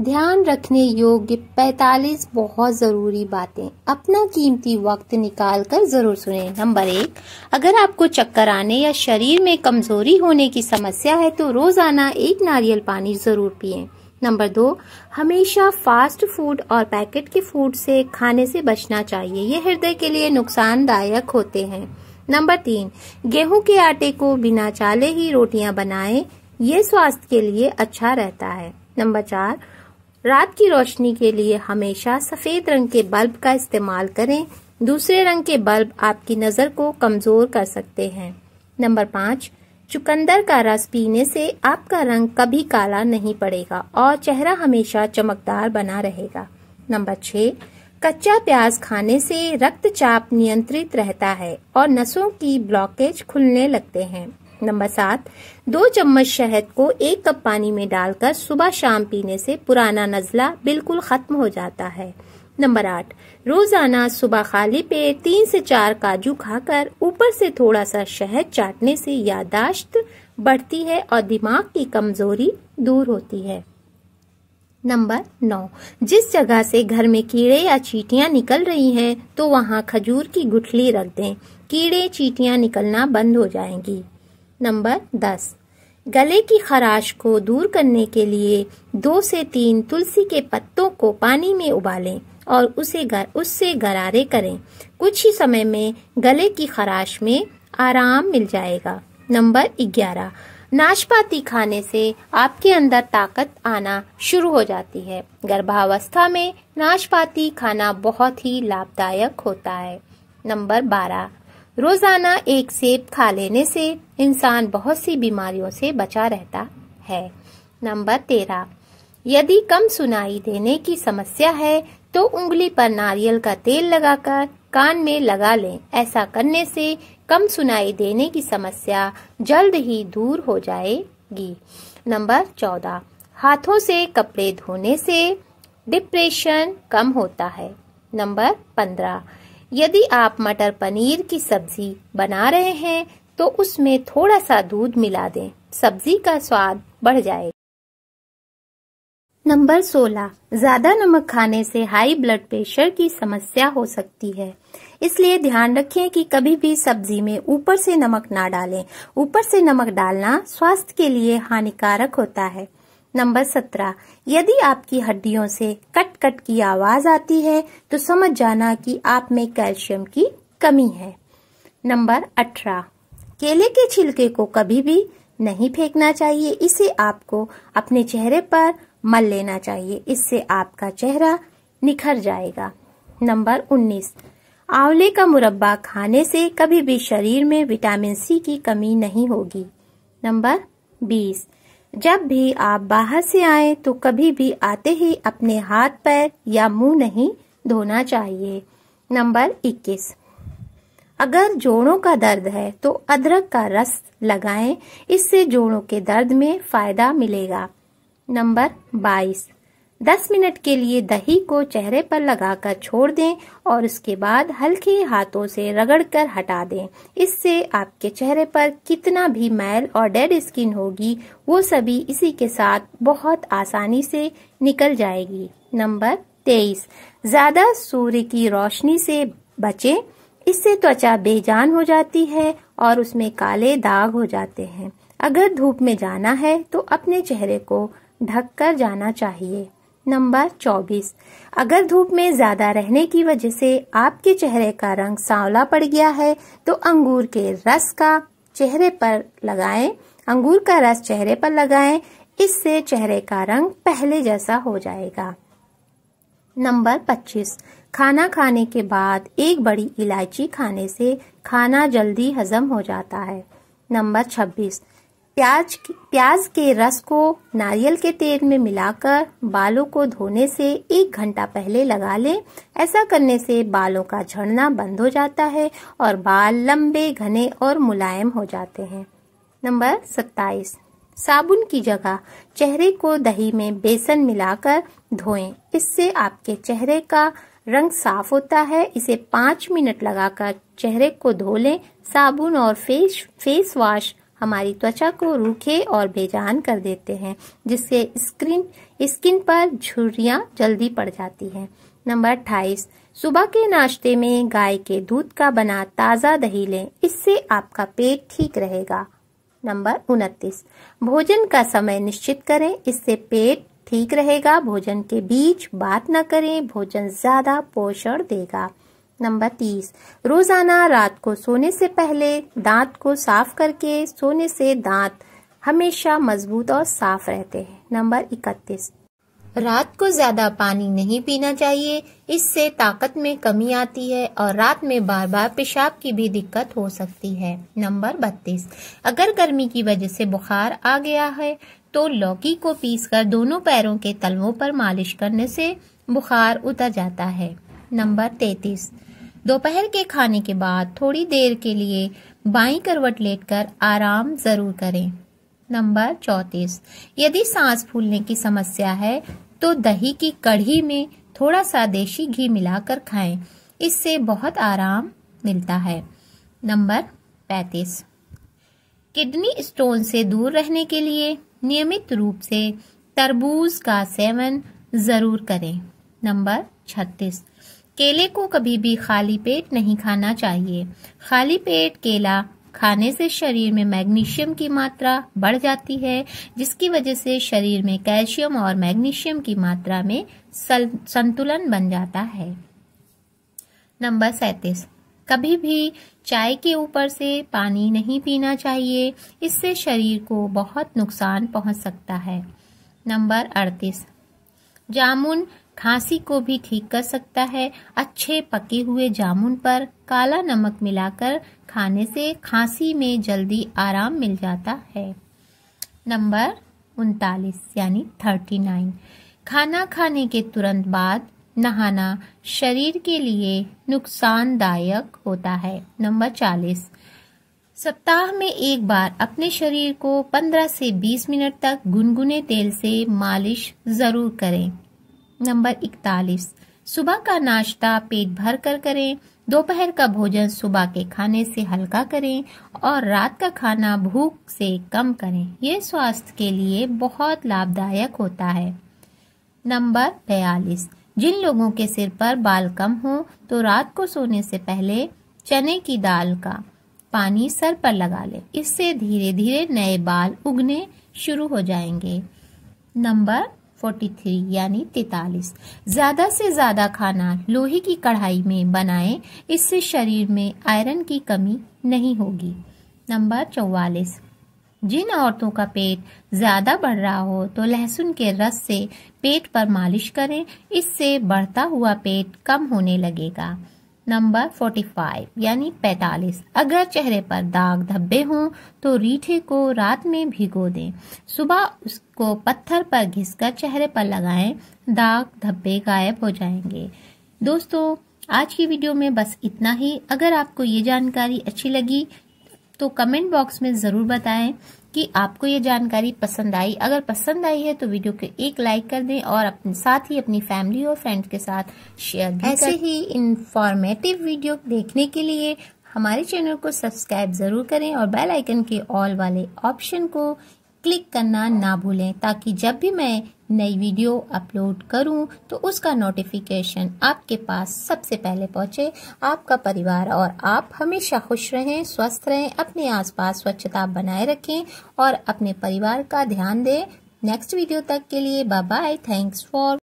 ध्यान रखने योग्य 45 बहुत ज़रूरी बातें अपना कीमती वक्त निकाल कर ज़रूर सुने नंबर एक अगर आपको चक्कर आने या शरीर में कमज़ोरी होने की समस्या है तो रोज़ाना एक नारियल पानी ज़रूर पिए नंबर दो हमेशा फास्ट फूड और पैकेट के फूड से खाने से बचना चाहिए ये हृदय के लिए नुकसानदायक होते हैं नंबर तीन गेहूं के आटे को बिना चाले ही रोटियां बनाएं ये स्वास्थ्य के लिए अच्छा रहता है नंबर चार रात की रोशनी के लिए हमेशा सफ़ेद रंग के बल्ब का इस्तेमाल करें दूसरे रंग के बल्ब आपकी नज़र को कमज़ोर कर सकते हैं नंबर पाँच चुकंदर का रस पीने से आपका रंग कभी काला नहीं पड़ेगा और चेहरा हमेशा चमकदार बना रहेगा नंबर छः कच्चा प्याज खाने से रक्तचाप नियंत्रित रहता है और नसों की ब्लॉकेज खुलने लगते हैं नंबर सात दो चम्मच शहद को एक कप पानी में डालकर सुबह शाम पीने से पुराना नजला बिल्कुल खत्म हो जाता है नंबर आठ रोजाना सुबह खाली पेट तीन से चार काजू खाकर ऊपर से थोड़ा सा शहद चाटने से यादाश्त बढ़ती है और दिमाग की कमजोरी दूर होती है नंबर नौ जिस जगह से घर में कीड़े या चीटियां निकल रही हैं तो वहां खजूर की गुठली रख दें कीड़े चीटियां निकलना बंद हो जाएंगी नंबर दस गले की खराश को दूर करने के लिए दो से तीन तुलसी के पत्तों को पानी में उबालें और उसे गर, उससे गरारे करें कुछ ही समय में गले की खराश में आराम मिल जाएगा नंबर ग्यारह नाशपाती खाने से आपके अंदर ताकत आना शुरू हो जाती है गर्भावस्था में नाशपाती खाना बहुत ही लाभदायक होता है नंबर बारह रोजाना एक सेब खा लेने से इंसान बहुत सी बीमारियों से बचा रहता है नंबर तेरह यदि कम सुनाई देने की समस्या है तो उंगली पर नारियल का तेल लगाकर कान में लगा लें ऐसा करने से कम सुनाई देने की समस्या जल्द ही दूर हो जाएगी नंबर चौदह हाथों से कपड़े धोने से डिप्रेशन कम होता है नंबर पंद्रह यदि आप मटर पनीर की सब्जी बना रहे हैं तो उसमें थोड़ा सा दूध मिला दें सब्जी का स्वाद बढ़ जाएगा नंबर 16 ज्यादा नमक खाने से हाई ब्लड प्रेशर की समस्या हो सकती है इसलिए ध्यान रखें कि कभी भी सब्जी में ऊपर से नमक ना डालें ऊपर से नमक डालना स्वास्थ्य के लिए हानिकारक होता है नंबर सत्रह यदि आपकी हड्डियों से कट कट की आवाज आती है तो समझ जाना कि आप में कैल्शियम की कमी है नंबर अठारह केले के छिलके को कभी भी नहीं फेंकना चाहिए इसे आपको अपने चेहरे पर मल लेना चाहिए इससे आपका चेहरा निखर जाएगा नंबर उन्नीस आंवले का मुरब्बा खाने से कभी भी शरीर में विटामिन सी की कमी नहीं होगी नंबर बीस जब भी आप बाहर से आए तो कभी भी आते ही अपने हाथ पैर या मुंह नहीं धोना चाहिए नंबर 21 अगर जोड़ों का दर्द है तो अदरक का रस लगाएं इससे जोड़ों के दर्द में फायदा मिलेगा नंबर 22 10 मिनट के लिए दही को चेहरे पर लगाकर छोड़ दें और उसके बाद हल्के हाथों से रगड़कर हटा दें इससे आपके चेहरे पर कितना भी मैल और डेड स्किन होगी वो सभी इसी के साथ बहुत आसानी से निकल जाएगी नंबर तेईस ज्यादा सूर्य की रोशनी से बचें इससे त्वचा बेजान हो जाती है और उसमें काले दाग हो जाते हैं अगर धूप में जाना है तो अपने चेहरे को ढक कर जाना चाहिए नंबर 24 अगर धूप में ज्यादा रहने की वजह से आपके चेहरे का रंग सांवला पड़ गया है तो अंगूर के रस का चेहरे पर लगाएं अंगूर का रस चेहरे पर लगाएं इससे चेहरे का रंग पहले जैसा हो जाएगा नंबर 25 खाना खाने के बाद एक बड़ी इलायची खाने से खाना जल्दी हजम हो जाता है नंबर छब्बीस प्याज प्याज के रस को नारियल के तेल में मिलाकर बालों को धोने से एक घंटा पहले लगा लें ऐसा करने से बालों का झड़ना बंद हो जाता है और बाल लंबे घने और मुलायम हो जाते हैं नंबर सत्ताईस साबुन की जगह चेहरे को दही में बेसन मिलाकर धोएं इससे आपके चेहरे का रंग साफ होता है इसे पाँच मिनट लगाकर चेहरे को धो लें साबुन और फेस फेस वॉश हमारी त्वचा को रूखे और बेजान कर देते हैं जिससे स्क्रीन स्किन पर झुरिया जल्दी पड़ जाती हैं नंबर अट्ठाईस सुबह के नाश्ते में गाय के दूध का बना ताज़ा दही लें इससे आपका पेट ठीक रहेगा नंबर उनतीस भोजन का समय निश्चित करें इससे पेट ठीक रहेगा भोजन के बीच बात न करें भोजन ज़्यादा पोषण देगा नंबर तीस रोजाना रात को सोने से पहले दांत को साफ करके सोने से दांत हमेशा मजबूत और साफ रहते हैं नंबर इकतीस रात को ज्यादा पानी नहीं पीना चाहिए इससे ताकत में कमी आती है और रात में बार बार पेशाब की भी दिक्कत हो सकती है नंबर बत्तीस अगर गर्मी की वजह से बुखार आ गया है तो लौकी को पीसकर दोनों पैरों के तलवों पर मालिश करने से बुखार उतर जाता है नंबर तैतीस दोपहर के खाने के बाद थोड़ी देर के लिए बाई करवट लेटकर आराम जरूर करें नंबर चौतीस यदि सांस फूलने की समस्या है तो दही की कढ़ी में थोड़ा सा देशी घी मिलाकर खाएं इससे बहुत आराम मिलता है नंबर पैतीस किडनी स्टोन से दूर रहने के लिए नियमित रूप से तरबूज का सेवन ज़रूर करें नंबर छत्तीस केले को कभी भी खाली पेट नहीं खाना चाहिए खाली पेट केला खाने से शरीर में मैग्नीशियम की मात्रा बढ़ जाती है जिसकी वजह से शरीर में कैल्शियम और मैग्नीशियम की मात्रा में संतुलन बन जाता है नंबर सैतीस कभी भी चाय के ऊपर से पानी नहीं पीना चाहिए इससे शरीर को बहुत नुकसान पहुंच सकता है नंबर अड़तीस जामुन खांसी को भी ठीक कर सकता है अच्छे पके हुए जामुन पर काला नमक मिलाकर खाने से खांसी में जल्दी आराम मिल जाता है नंबर उनतालीस यानी थर्टी नाइन खाना खाने के तुरंत बाद नहाना शरीर के लिए नुकसानदायक होता है नंबर चालीस सप्ताह में एक बार अपने शरीर को 15 से 20 मिनट तक गुनगुने तेल से मालिश ज़रूर करें नंबर इकतालीस सुबह का नाश्ता पेट भर कर करें दोपहर का भोजन सुबह के खाने से हल्का करें और रात का खाना भूख से कम करें यह स्वास्थ्य के लिए बहुत लाभदायक होता है नंबर बयालीस जिन लोगों के सिर पर बाल कम हो तो रात को सोने से पहले चने की दाल का पानी सर पर लगा लें इससे धीरे धीरे नए बाल उगने शुरू हो जाएंगे नंबर फोर्टी थ्री यानी तैतालीस ज़्यादा से ज़्यादा खाना लोहे की कढ़ाई में बनाएं इससे शरीर में आयरन की कमी नहीं होगी नंबर चौवालीस जिन औरतों का पेट ज़्यादा बढ़ रहा हो तो लहसुन के रस से पेट पर मालिश करें इससे बढ़ता हुआ पेट कम होने लगेगा नंबर 45 यानी 45 अगर चेहरे पर दाग धब्बे हों तो रीठे को रात में भिगो दें सुबह उसको पत्थर पर घिसकर चेहरे पर लगाएं दाग धब्बे गायब हो जाएंगे दोस्तों आज की वीडियो में बस इतना ही अगर आपको ये जानकारी अच्छी लगी तो कमेंट बॉक्स में ज़रूर बताएं कि आपको ये जानकारी पसंद आई अगर पसंद आई है तो वीडियो को एक लाइक कर दें और अपने साथ ही अपनी फैमिली और फ्रेंड्स के साथ शेयर भी ऐसे ही इंफॉर्मेटिव वीडियो देखने के लिए हमारे चैनल को सब्सक्राइब ज़रूर करें और बेल आइकन के ऑल वाले ऑप्शन को क्लिक करना ना भूलें ताकि जब भी मैं नई वीडियो अपलोड करूं तो उसका नोटिफिकेशन आपके पास सबसे पहले पहुंचे आपका परिवार और आप हमेशा खुश रहें स्वस्थ रहें अपने आसपास स्वच्छता बनाए रखें और अपने परिवार का ध्यान दें नेक्स्ट वीडियो तक के लिए बाय बाय थैंक्स फॉर